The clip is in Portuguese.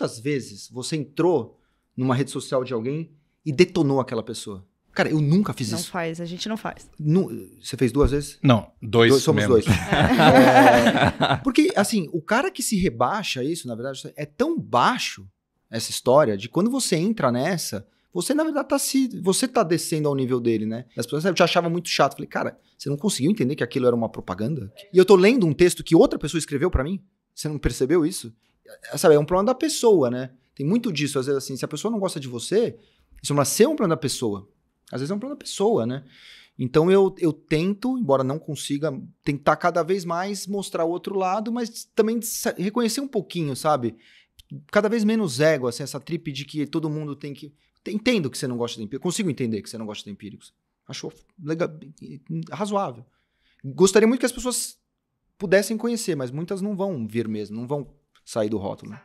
quantas vezes você entrou numa rede social de alguém e detonou aquela pessoa? Cara, eu nunca fiz não isso. Não faz, a gente não faz. Nu, você fez duas vezes? Não, dois. dois somos mesmo. dois. É. É, porque, assim, o cara que se rebaixa isso, na verdade, é tão baixo essa história de quando você entra nessa, você, na verdade, tá se. Você tá descendo ao nível dele, né? As pessoas eu te achavam muito chato. Falei, cara, você não conseguiu entender que aquilo era uma propaganda? E eu tô lendo um texto que outra pessoa escreveu para mim? Você não percebeu isso? É, sabe, é um plano da pessoa, né? Tem muito disso, às vezes assim, se a pessoa não gosta de você, isso não é ser um plano da pessoa. Às vezes é um plano da pessoa, né? Então eu, eu tento, embora não consiga, tentar cada vez mais mostrar o outro lado, mas também reconhecer um pouquinho, sabe? Cada vez menos ego, assim, essa tripe de que todo mundo tem que. Entendo que você não gosta de empíricos, consigo entender que você não gosta de empíricos. Achou legal, razoável. Gostaria muito que as pessoas pudessem conhecer, mas muitas não vão vir mesmo, não vão sair do rótulo.